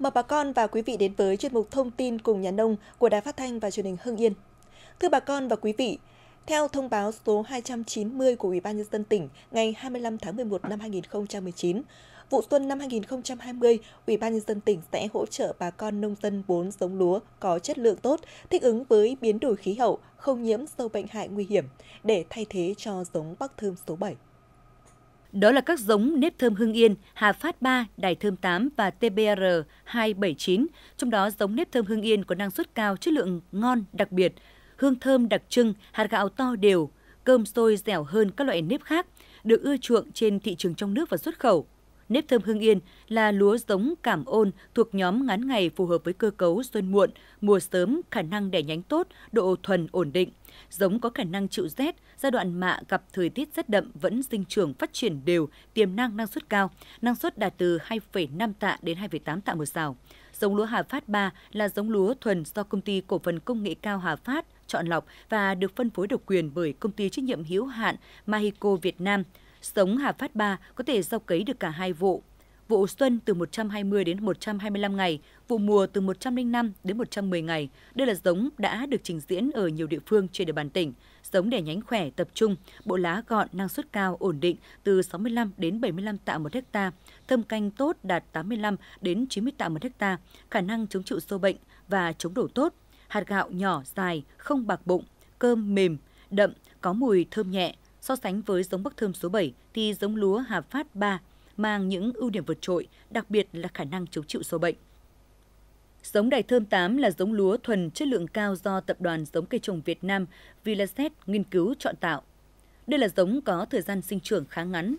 mời bà con và quý vị đến với chuyên mục thông tin cùng nhà nông của Đài Phát thanh và Truyền hình Hưng Yên. Thưa bà con và quý vị, theo thông báo số 290 của Ủy ban nhân dân tỉnh ngày 25 tháng 11 năm 2019, vụ xuân năm 2020, Ủy ban nhân dân tỉnh sẽ hỗ trợ bà con nông dân 4 giống lúa có chất lượng tốt, thích ứng với biến đổi khí hậu, không nhiễm sâu bệnh hại nguy hiểm để thay thế cho giống Bắc Thơm số 7. Đó là các giống nếp thơm Hưng Yên, Hà Phát 3, Đài Thơm 8 và TBR 279, trong đó giống nếp thơm Hưng Yên có năng suất cao, chất lượng ngon đặc biệt, hương thơm đặc trưng, hạt gạo to đều, cơm sôi dẻo hơn các loại nếp khác, được ưa chuộng trên thị trường trong nước và xuất khẩu nếp thơm Hưng Yên là lúa giống cảm ôn thuộc nhóm ngắn ngày phù hợp với cơ cấu xuân muộn, mùa sớm, khả năng đẻ nhánh tốt, độ thuần ổn định. Giống có khả năng chịu rét, giai đoạn mạ gặp thời tiết rét đậm vẫn sinh trưởng phát triển đều, tiềm năng năng suất cao, năng suất đạt từ 2,5 tạ đến 2,8 tạ một sào. Giống lúa Hà Phát 3 là giống lúa thuần do công ty cổ phần công nghệ cao Hà Phát chọn lọc và được phân phối độc quyền bởi công ty trách nhiệm hữu hạn Mahiko Việt Nam – Sống Hà Phát Ba có thể gieo cấy được cả hai vụ. Vụ xuân từ 120 đến 125 ngày, vụ mùa từ 105 đến 110 ngày. Đây là giống đã được trình diễn ở nhiều địa phương trên địa bàn tỉnh. Giống để nhánh khỏe tập trung, bộ lá gọn, năng suất cao, ổn định từ 65 đến 75 tạ một hecta, thâm canh tốt đạt 85 đến 90 tạ một hecta, khả năng chống chịu sâu bệnh và chống đổ tốt. Hạt gạo nhỏ, dài, không bạc bụng, cơm mềm, đậm, có mùi thơm nhẹ, So sánh với giống Bắc Thơm số 7 thì giống lúa Hà Phát 3 mang những ưu điểm vượt trội, đặc biệt là khả năng chống chịu sâu bệnh. Giống đài Thơm 8 là giống lúa thuần chất lượng cao do Tập đoàn Giống Cây trồng Việt Nam Vilaset nghiên cứu chọn tạo. Đây là giống có thời gian sinh trưởng khá ngắn,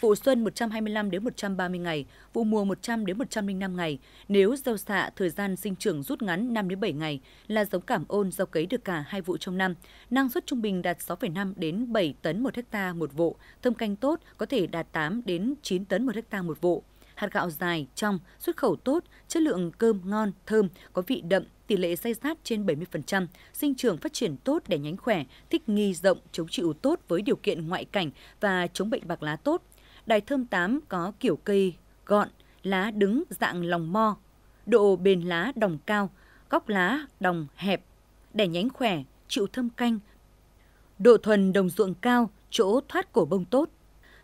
vụ xuân 125 đến 130 ngày, vụ mùa 100 đến 105 ngày. Nếu rau xạ, thời gian sinh trưởng rút ngắn 5 đến 7 ngày là giống cảm ôn rau cấy được cả hai vụ trong năm. Năng suất trung bình đạt 6,5 đến 7 tấn một hecta một vụ, thâm canh tốt có thể đạt 8 đến 9 tấn một hecta một vụ. Hạt gạo dài, trong, xuất khẩu tốt, chất lượng cơm ngon, thơm, có vị đậm, tỷ lệ say sát trên 70%, sinh trưởng phát triển tốt để nhánh khỏe, thích nghi rộng, chống chịu tốt với điều kiện ngoại cảnh và chống bệnh bạc lá tốt, Đài thơm tám có kiểu cây gọn, lá đứng dạng lòng mo, độ bền lá đồng cao, góc lá đồng hẹp, đẻ nhánh khỏe, chịu thơm canh. Độ thuần đồng ruộng cao, chỗ thoát cổ bông tốt.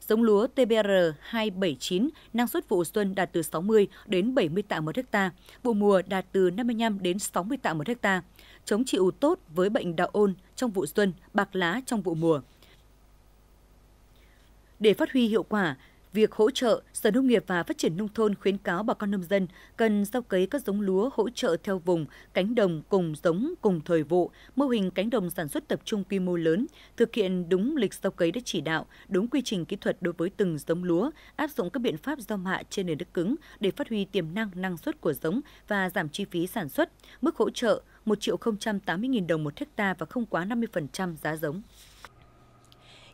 Giống lúa TBR 279 năng suất vụ xuân đạt từ 60 đến 70 tạ một hecta, vụ mùa đạt từ 55 đến 60 tạ một hecta, chống chịu tốt với bệnh đạo ôn trong vụ xuân, bạc lá trong vụ mùa. Để phát huy hiệu quả, việc hỗ trợ, Sở Nông nghiệp và Phát triển Nông thôn khuyến cáo bà con nông dân cần gieo cấy các giống lúa hỗ trợ theo vùng, cánh đồng cùng giống cùng thời vụ, mô hình cánh đồng sản xuất tập trung quy mô lớn, thực hiện đúng lịch gieo cấy đã chỉ đạo, đúng quy trình kỹ thuật đối với từng giống lúa, áp dụng các biện pháp gieo mạ trên nền đất cứng để phát huy tiềm năng năng suất của giống và giảm chi phí sản xuất, mức hỗ trợ 1 triệu 080.000 đồng một hecta và không quá 50% giá giống.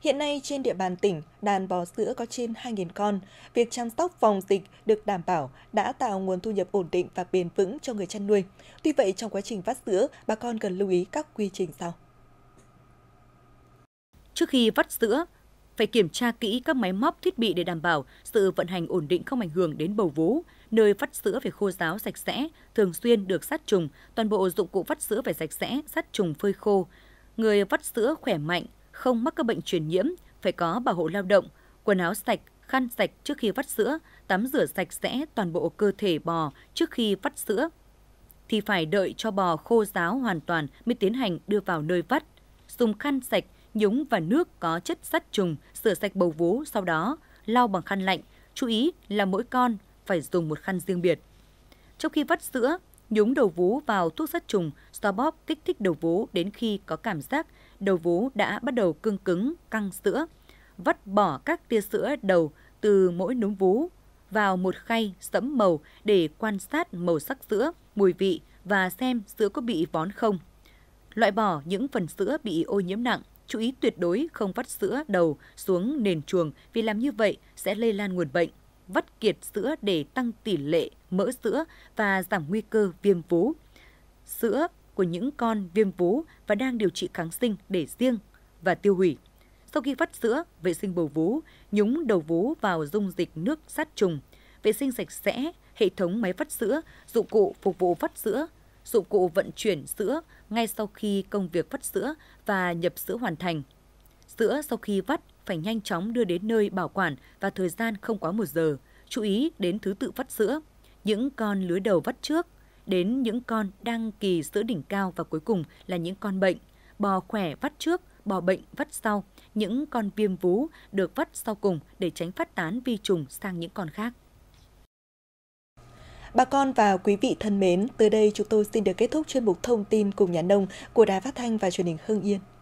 Hiện nay trên địa bàn tỉnh, đàn bò sữa có trên 2.000 con. Việc chăm sóc phòng dịch được đảm bảo đã tạo nguồn thu nhập ổn định và bền vững cho người chăn nuôi. Tuy vậy, trong quá trình vắt sữa, bà con cần lưu ý các quy trình sau. Trước khi vắt sữa, phải kiểm tra kỹ các máy móc thiết bị để đảm bảo sự vận hành ổn định không ảnh hưởng đến bầu vú. Nơi vắt sữa phải khô ráo sạch sẽ, thường xuyên được sát trùng, toàn bộ dụng cụ vắt sữa phải sạch sẽ, sát trùng phơi khô. Người vắt sữa khỏe mạnh không mắc các bệnh truyền nhiễm, phải có bảo hộ lao động, quần áo sạch, khăn sạch trước khi vắt sữa, tắm rửa sạch sẽ toàn bộ cơ thể bò trước khi vắt sữa thì phải đợi cho bò khô ráo hoàn toàn mới tiến hành đưa vào nơi vắt. Dùng khăn sạch, nhúng và nước có chất sát trùng, rửa sạch bầu vú sau đó, lau bằng khăn lạnh. Chú ý là mỗi con phải dùng một khăn riêng biệt. Trong khi vắt sữa, Nhúng đầu vú vào thuốc sát trùng, xoa bóp kích thích đầu vú đến khi có cảm giác đầu vú đã bắt đầu cương cứng, căng sữa. Vắt bỏ các tia sữa đầu từ mỗi núm vú vào một khay sẫm màu để quan sát màu sắc sữa, mùi vị và xem sữa có bị vón không. Loại bỏ những phần sữa bị ô nhiễm nặng, chú ý tuyệt đối không vắt sữa đầu xuống nền chuồng vì làm như vậy sẽ lây lan nguồn bệnh vắt kiệt sữa để tăng tỷ lệ mỡ sữa và giảm nguy cơ viêm vú. Sữa của những con viêm vú và đang điều trị kháng sinh để riêng và tiêu hủy. Sau khi vắt sữa, vệ sinh bầu vú, nhúng đầu vú vào dung dịch nước sát trùng, vệ sinh sạch sẽ hệ thống máy vắt sữa, dụng cụ phục vụ vắt sữa, dụng cụ vận chuyển sữa ngay sau khi công việc vắt sữa và nhập sữa hoàn thành – Sữa sau khi vắt phải nhanh chóng đưa đến nơi bảo quản và thời gian không quá một giờ. Chú ý đến thứ tự vắt sữa. Những con lứa đầu vắt trước, đến những con đang kỳ sữa đỉnh cao và cuối cùng là những con bệnh. Bò khỏe vắt trước, bò bệnh vắt sau. Những con viêm vú được vắt sau cùng để tránh phát tán vi trùng sang những con khác. Bà con và quý vị thân mến, từ đây chúng tôi xin được kết thúc chuyên mục thông tin cùng nhà nông của Đài Phát Thanh và Truyền hình Hưng Yên.